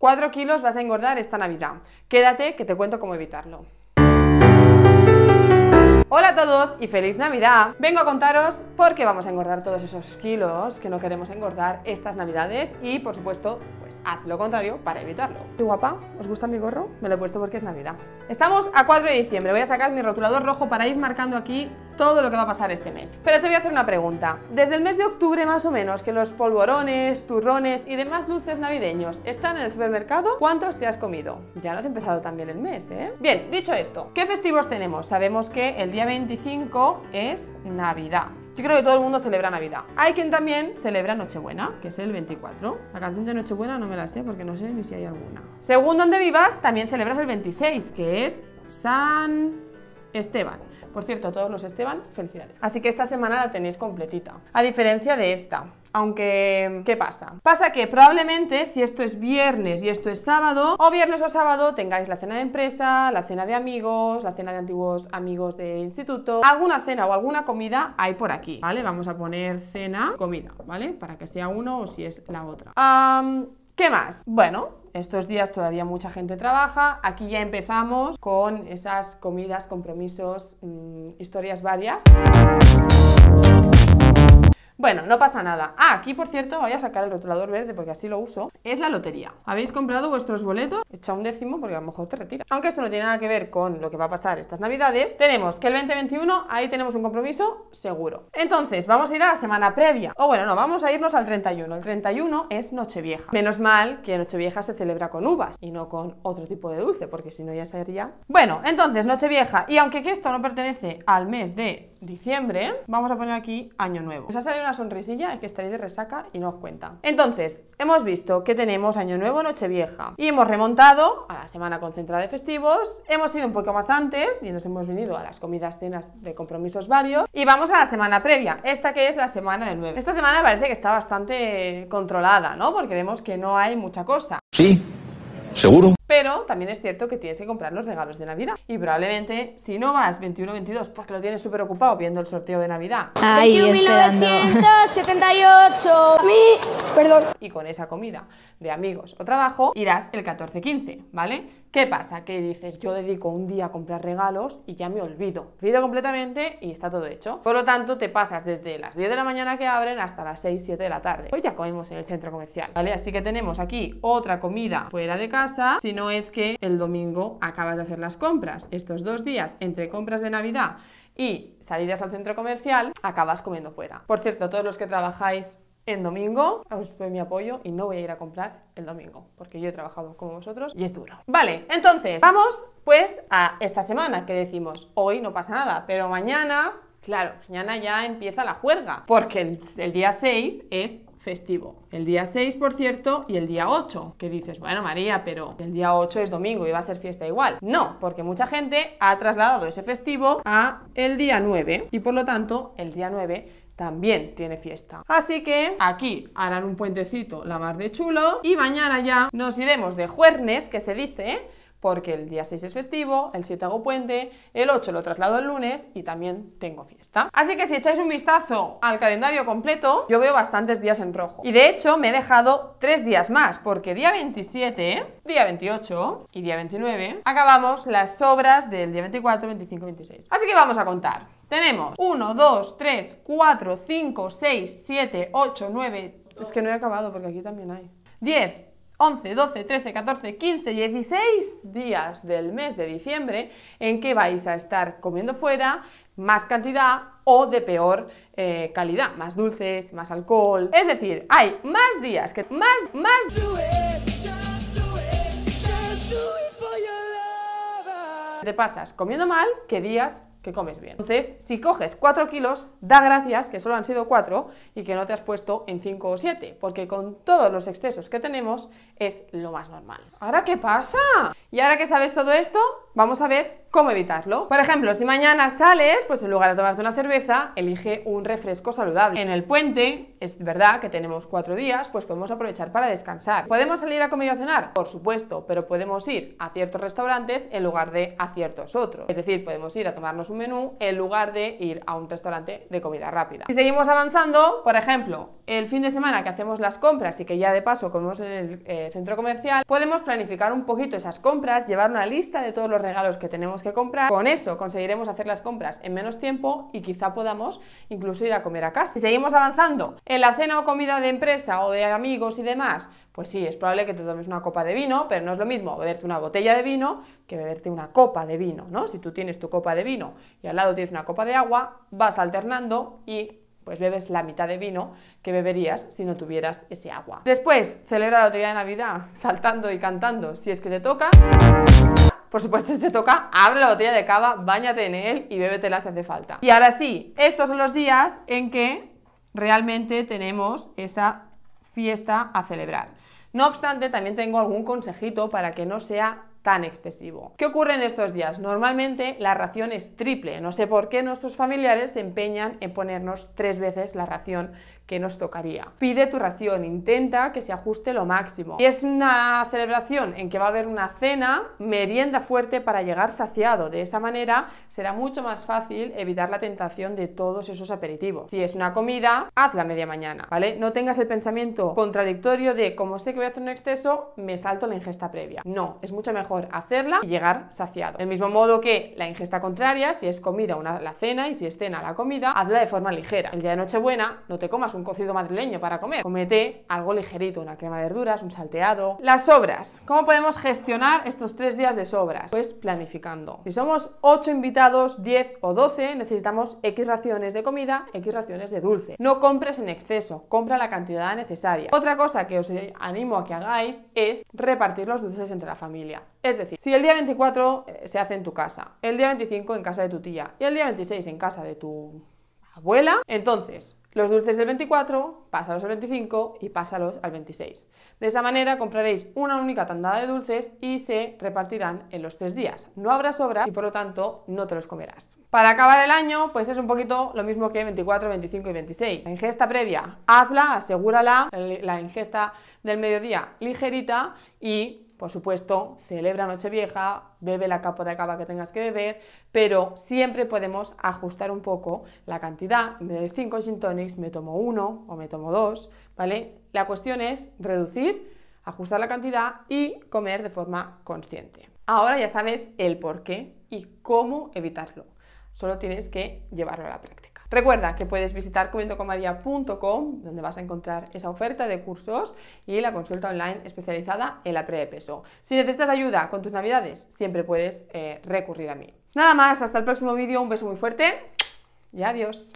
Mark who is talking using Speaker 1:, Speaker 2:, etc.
Speaker 1: 4 kilos vas a engordar esta Navidad. Quédate que te cuento cómo evitarlo. Hola a todos y feliz Navidad. Vengo a contaros por qué vamos a engordar todos esos kilos que no queremos engordar estas Navidades y por supuesto, pues haz lo contrario para evitarlo. ¿Qué guapa? ¿Os gusta mi gorro? Me lo he puesto porque es Navidad. Estamos a 4 de diciembre. Voy a sacar mi rotulador rojo para ir marcando aquí todo lo que va a pasar este mes. Pero te voy a hacer una pregunta. Desde el mes de octubre más o menos que los polvorones, turrones y demás dulces navideños están en el supermercado, ¿cuántos te has comido? Ya no has empezado también el mes, ¿eh? Bien, dicho esto, ¿qué festivos tenemos? Sabemos que el día 25 es Navidad. Yo creo que todo el mundo celebra Navidad. Hay quien también celebra Nochebuena, que es el 24. La canción de Nochebuena no me la sé porque no sé ni si hay alguna. Según donde vivas, también celebras el 26, que es San Esteban. Por cierto, todos los Esteban, felicidades. Así que esta semana la tenéis completita. A diferencia de esta. Aunque, ¿qué pasa? Pasa que probablemente si esto es viernes y esto es sábado, o viernes o sábado tengáis la cena de empresa, la cena de amigos, la cena de antiguos amigos de instituto, alguna cena o alguna comida hay por aquí, ¿vale? Vamos a poner cena, comida, ¿vale? Para que sea uno o si es la otra. Ah... ¿Qué más? Bueno, estos días todavía mucha gente trabaja. Aquí ya empezamos con esas comidas, compromisos, mm, historias varias. Bueno, no pasa nada. Ah, aquí por cierto voy a sacar el rotulador verde porque así lo uso. Es la lotería. ¿Habéis comprado vuestros boletos? Echa un décimo porque a lo mejor te retira. Aunque esto no tiene nada que ver con lo que va a pasar estas navidades, tenemos que el 2021 ahí tenemos un compromiso seguro. Entonces, vamos a ir a la semana previa. O bueno, no, vamos a irnos al 31. El 31 es Nochevieja. Menos mal que Nochevieja se celebra con uvas y no con otro tipo de dulce, porque si no ya sería... Bueno, entonces, Nochevieja. Y aunque esto no pertenece al mes de diciembre, vamos a poner aquí Año Nuevo. Os pues ha salido una sonrisilla es que estaréis de resaca y no os cuenta. Entonces, hemos visto que tenemos Año Nuevo, Nochevieja y hemos remontado a la semana concentrada de festivos, hemos ido un poco más antes y nos hemos venido a las comidas, cenas de compromisos varios y vamos a la semana previa, esta que es la semana del 9. Esta semana parece que está bastante controlada, ¿no? Porque vemos que no hay mucha cosa. Sí, ¿Seguro? Pero también es cierto que tienes que comprar los regalos de Navidad. Y probablemente, si no vas 21-22 porque lo tienes súper ocupado viendo el sorteo de Navidad. Ay, ¡A ¡Mí! Perdón. Y con esa comida de amigos o trabajo irás el 14-15, ¿vale? ¿Qué pasa? Que dices, yo dedico un día a comprar regalos y ya me olvido. Olvido completamente y está todo hecho. Por lo tanto, te pasas desde las 10 de la mañana que abren hasta las 6, 7 de la tarde. Hoy ya comemos en el centro comercial, ¿vale? Así que tenemos aquí otra comida fuera de casa, si no es que el domingo acabas de hacer las compras. Estos dos días, entre compras de Navidad y salidas al centro comercial, acabas comiendo fuera. Por cierto, todos los que trabajáis en domingo, a usted mi apoyo y no voy a ir a comprar el domingo, porque yo he trabajado como vosotros y es duro. Vale, entonces, vamos pues a esta semana que decimos, hoy no pasa nada, pero mañana, claro, mañana ya empieza la juerga, porque el, día 6 es festivo. El día 6, por cierto, y el día 8, que dices, bueno, María, pero el día 8 es domingo y va a ser fiesta igual. No, porque mucha gente ha trasladado ese festivo a el día 9 y por lo tanto, el día 9 también tiene fiesta. Así que aquí harán un puentecito la mar de chulo y mañana ya nos iremos de Juernes, que se dice, ¿eh? porque el día 6 es festivo, el 7 hago puente, el 8 lo traslado el lunes y también tengo fiesta. Así que si echáis un vistazo al calendario completo, yo veo bastantes días en rojo. Y de hecho me he dejado tres días más, porque día 27, día 28 y día 29 acabamos las obras del día 24, 25 26. Así que vamos a contar. Tenemos 1, 2, 3, 4, 5, 6, 7, 8, 9... Es que no he acabado porque aquí también hay. 10, 11, 12, 13, 14, 15, 16 días del mes de diciembre en que vais a estar comiendo fuera más cantidad o de peor eh, calidad, más dulces, más alcohol. Es decir, hay más días que más, más... Te pasas comiendo mal que días que comes bien. Entonces, si coges 4 kilos, da gracias que solo han sido 4 y que no te has puesto en 5 o 7, porque con todos los excesos que tenemos es lo más normal. ¿Ahora qué pasa? Y ahora que sabes todo esto, vamos a ver cómo evitarlo. Por ejemplo, si mañana sales, pues en lugar de tomarte una cerveza, elige un refresco saludable. En el puente, es verdad que tenemos cuatro días, pues podemos aprovechar para descansar. ¿Podemos salir a comer y a cenar? Por supuesto, pero podemos ir a ciertos restaurantes en lugar de a ciertos otros. Es decir, podemos ir a tomarnos un menú en lugar de ir a un restaurante de comida rápida. Si seguimos avanzando, por ejemplo, el fin de semana que hacemos las compras y que ya de paso comemos en el eh, centro comercial, podemos planificar un poquito esas compras, llevar una lista de todos los regalos que tenemos que comprar. Con eso conseguiremos hacer las compras en menos tiempo y quizá podamos incluso ir a comer a casa. Si seguimos avanzando en la cena o comida de empresa o de amigos y demás, pues sí, es probable que te tomes una copa de vino, pero no es lo mismo beberte una botella de vino que beberte una copa de vino, ¿no? Si tú tienes tu copa de vino y al lado tienes una copa de agua, vas alternando y pues bebes la mitad de vino que beberías si no tuvieras ese agua. Después, celebra la lotería de Navidad saltando y cantando si es que te toca por supuesto si te toca, abre la botella de cava, báñate en él y bébetela si hace falta. Y ahora sí, estos son los días en que realmente tenemos esa fiesta a celebrar. No obstante, también tengo algún consejito para que no sea tan excesivo. ¿Qué ocurre en estos días? Normalmente la ración es triple. No sé por qué nuestros familiares se empeñan en ponernos tres veces la ración que nos tocaría. Pide tu ración, intenta que se ajuste lo máximo. Si es una celebración en que va a haber una cena, merienda fuerte para llegar saciado. De esa manera será mucho más fácil evitar la tentación de todos esos aperitivos. Si es una comida, hazla media mañana, ¿vale? No tengas el pensamiento contradictorio de como sé que voy a hacer un exceso, me salto la ingesta previa. No, es mucho mejor hacerla y llegar saciado. Del mismo modo que la ingesta contraria, si es comida una, la cena y si es cena la comida, hazla de forma ligera. El día de Nochebuena no te comas un cocido madrileño para comer, comete algo ligerito, una crema de verduras, un salteado. Las sobras. ¿Cómo podemos gestionar estos tres días de sobras? Pues planificando. Si somos 8 invitados, 10 o 12, necesitamos X raciones de comida, X raciones de dulce. No compres en exceso, compra la cantidad necesaria. Otra cosa que os animo a que hagáis es repartir los dulces entre la familia. Es decir, si el día 24 eh, se hace en tu casa, el día 25 en casa de tu tía y el día 26 en casa de tu abuela, entonces los dulces del 24, pásalos al 25 y pásalos al 26. De esa manera compraréis una única tandada de dulces y se repartirán en los tres días. No habrá sobra y por lo tanto no te los comerás. Para acabar el año, pues es un poquito lo mismo que 24, 25 y 26. La ingesta previa, hazla, asegúrala, la ingesta del mediodía ligerita y por supuesto, celebra Nochevieja, bebe la capa de cava que tengas que beber, pero siempre podemos ajustar un poco la cantidad. En vez de 5 gin me tomo uno o me tomo dos, ¿vale? La cuestión es reducir, ajustar la cantidad y comer de forma consciente. Ahora ya sabes el por qué y cómo evitarlo. Solo tienes que llevarlo a la práctica. Recuerda que puedes visitar comiendoconmaria.com, donde vas a encontrar esa oferta de cursos y la consulta online especializada en la pre de peso. Si necesitas ayuda con tus navidades, siempre puedes eh, recurrir a mí. Nada más, hasta el próximo vídeo, un beso muy fuerte y adiós.